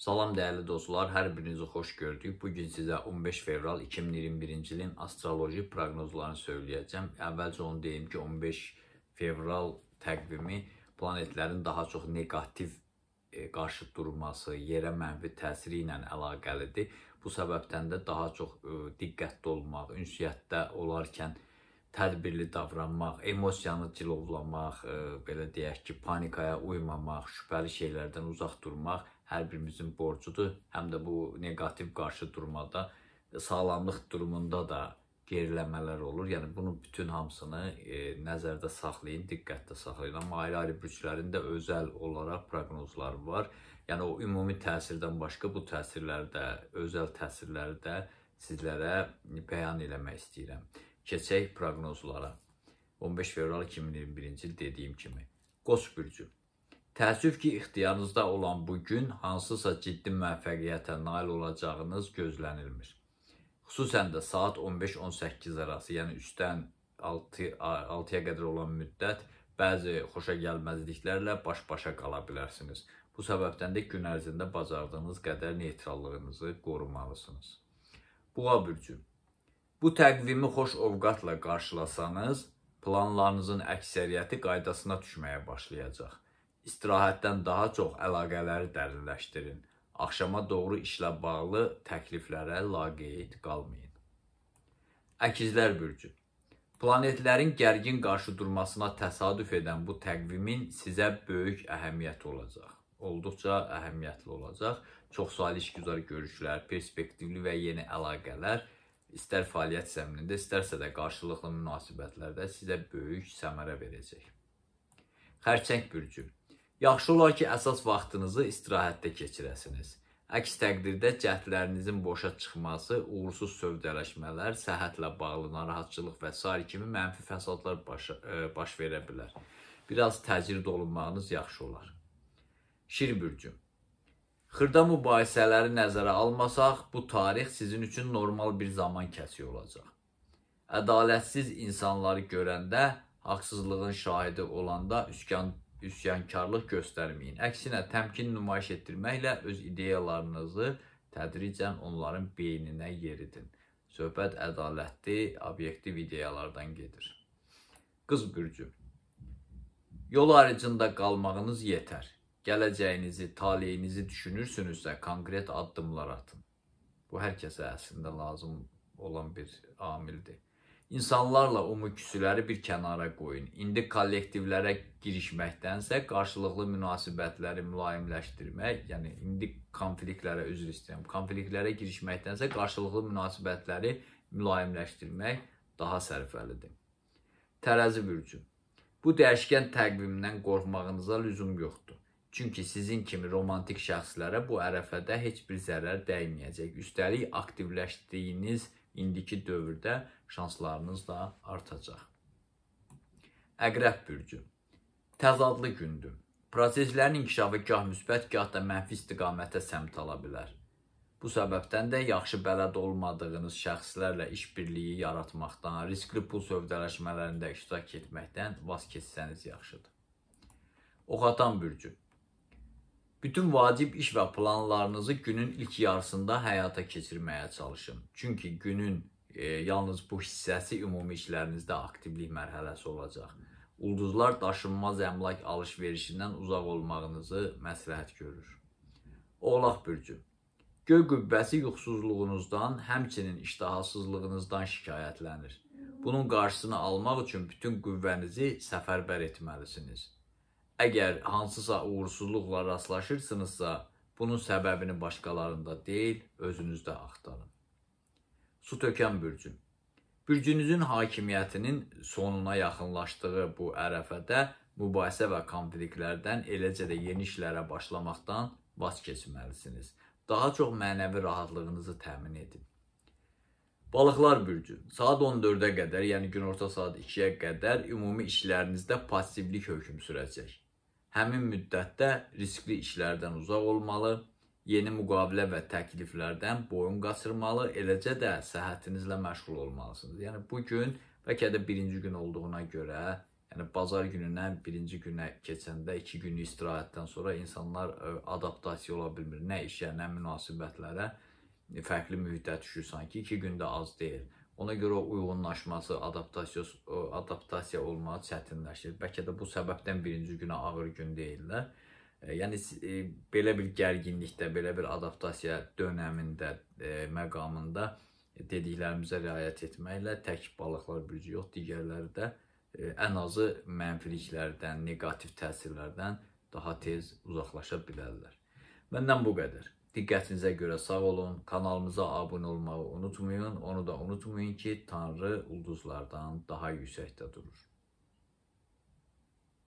Salam dəyərli dostlar, hər birinizi xoş gördük. Bu gün sizə 15 fevral 2021-ci ilin astroloji proqnozlarını söyləyəcəm. Əvvəlcə onu deyim ki, 15 fevral təqvimi planetlərin daha çox neqativ e, qarşı durması, yerə mənfi təsiri ilə əlaqəlidir. Bu səbəbdən də daha çox e, diqqətli olmaq, ünsiyyətdə olarkən tədbirli davranmaq, emosiyanı cilovlamaq, e, belə deyək ki, panikaya uymamaq, şübhəli şeylərdən uzaq durmaq hər birimizin borcudur. Həm də bu neqativ qarşı durmada, sağlamlıq durumunda da geriləmələr olur. Yəni bunun bütün hamısını e, nəzərdə saxlayın, diqqətdə saxlayın. Amma ayrı-ayrı büdcələrin də özəl olaraq proqnozları var. Yəni o ümumi təsirdən başqa bu təsirləri də, özəl təsirləri də sizlərə bəyan eləmək istəyirəm. Keçək proqnozlara. 15 fevral 2021-ci il dediyim kimi. Qoç bürcü Təəssüf ki, ixtiyarınızda olan bu gün hansısa ciddi mənfəqiyyətə nail olacağınız gözlənilmir. Xüsusən də saat 15-18 arası, yəni 3-dən 6-ya qədər olan müddət bəzi xoşa gəlməzliklərlə baş-başa qala bilərsiniz. Bu səbəbdən də gün ərzində bacardığınız qədər neytrallığınızı qorumalısınız. Boğa bürcü. Bu təqvimi xoş ovqatla qarşılasanız, planlarınızın əksəriyyəti qaydasına düşməyə başlayacaq istirahətdən daha çox əlaqələri dərinləşdirin. Axşama doğru işlə bağlı təkliflərə laqeyd qalmayın. Əkizlər bürcü. Planetlərin gərgin qarşı durmasına təsadüf edən bu təqvimin sizə böyük əhəmiyyəti olacaq. Olduqca əhəmiyyətli olacaq. Çoxsaylı işgüzar görüşlər, perspektivli və yeni əlaqələr istər fəaliyyət zəminində, istərsə də qarşılıqlı münasibətlərdə sizə böyük səmərə verəcək. Xərçəng bürcü Yaxşı olar ki, əsas vaxtınızı istirahətdə keçirəsiniz. Əks təqdirdə cəhdlərinizin boşa çıxması, uğursuz sövdələşmələr, səhhətlə bağlı narahatçılıq və s. kimi mənfi fəsadlar baş, ə, e, baş verə bilər. Biraz təcrid olunmağınız yaxşı olar. Şir bürcüm. Xırda mübahisələri nəzərə almasaq, bu tarix sizin üçün normal bir zaman kəsiyi olacaq. Ədalətsiz insanları görəndə, haqsızlığın şahidi olanda üskan üsyankarlıq göstərməyin. Əksinə təmkin nümayiş etdirməklə öz ideyalarınızı tədricən onların beyninə yeridin. Söhbət ədalətli, obyektiv ideyalardan gedir. Qız bürcü. Yol ayrıcında qalmağınız yetər. Gələcəyinizi, taleyinizi düşünürsünüzsə konkret addımlar atın. Bu hər kəsə əslində lazım olan bir amildir. İnsanlarla umuküsüləri bir kənara qoyun. İndi kollektivlərə girişməkdənsə qarşılıqlı münasibətləri mülayimləşdirmək, yəni indi konfliktlərə üzr istəyirəm. Konfliktlərə girişməkdənsə qarşılıqlı münasibətləri mülayimləşdirmək daha sərfəlidir. Tərəzi bürcü. Bu dəyişkən təqvimdən qorxmağınıza lüzum yoxdur. Çünki sizin kimi romantik şəxslərə bu ərəfədə heç bir zərər dəyməyəcək. Üstəlik aktivləşdiyiniz şəxslər indiki dövrdə şanslarınız da artacaq. Əqrəb bürcü. Təzadlı gündür. Proseslərin inkişafı gah müsbət, gah da mənfi istiqamətə səmt ala bilər. Bu səbəbdən də yaxşı bələd olmadığınız şəxslərlə işbirliyi yaratmaqdan, riskli pul sövdələşmələrində iştirak etməkdən vaz keçsəniz yaxşıdır. Oxatan bürcü. Bütün vacib iş və planlarınızı günün ilk yarısında həyata keçirməyə çalışın. Çünki günün e, yalnız bu hissəsi ümumi işlərinizdə aktivlik mərhələsi olacaq. Ulduzlar daşınmaz əmlak alış-verişindən uzaq olmağınızı məsləhət görür. Oğlaq bürcü. Göy qübbəsi yuxusuzluğunuzdan, həmçinin iştahasızlığınızdan şikayətlənir. Bunun qarşısını almaq üçün bütün qüvvənizi səfərbər etməlisiniz. Əgər hansısa uğursuzluqla rastlaşırsınızsa, bunun səbəbini başqalarında deyil, özünüzdə axtarın. Su tökən bürcüm. Bürcünüzün hakimiyyətinin sonuna yaxınlaşdığı bu ərəfədə mübahisə və konfliktlərdən, eləcə də yeni işlərə başlamaqdan vaz keçməlisiniz. Daha çox mənəvi rahatlığınızı təmin edin. Balıqlar bürcü. Saat 14-ə qədər, yəni günorta saat 2-yə qədər ümumi işlərinizdə passivlik hökm sürəcək həmin müddətdə riskli işlərdən uzaq olmalı, yeni müqavilə və təkliflərdən boyun qaçırmalı, eləcə də səhhətinizlə məşğul olmalısınız. Yəni bu gün bəlkə də birinci gün olduğuna görə, yəni bazar günündən birinci günə keçəndə 2 gün istirahətdən sonra insanlar e, adaptasiya ola bilmir. Nə işə, nə münasibətlərə e, fərqli mühitə düşür sanki 2 gün də az deyil. Ona görə uyğunlaşması, adaptasiya, adaptasiya olmağı çətinləşir. Bəlkə də bu səbəbdən birinci günə ağır gün deyirlər. E, yəni e, belə bir gərginlikdə, belə bir adaptasiya dönəmində, e, məqamında dediklərimizə riayət etməklə tək balıqlar bürcü yox, digərləri də ən azı mənfiliklərdən, negativ təsirlərdən daha tez uzaqlaşa bilərlər. Məndən bu qədər. Diqqətinizə görə sağ olun. Kanalımıza abunə olmağı unutmayın. Onu da unutmayın ki, Tanrı ulduzlardan daha yüksəkdə durur.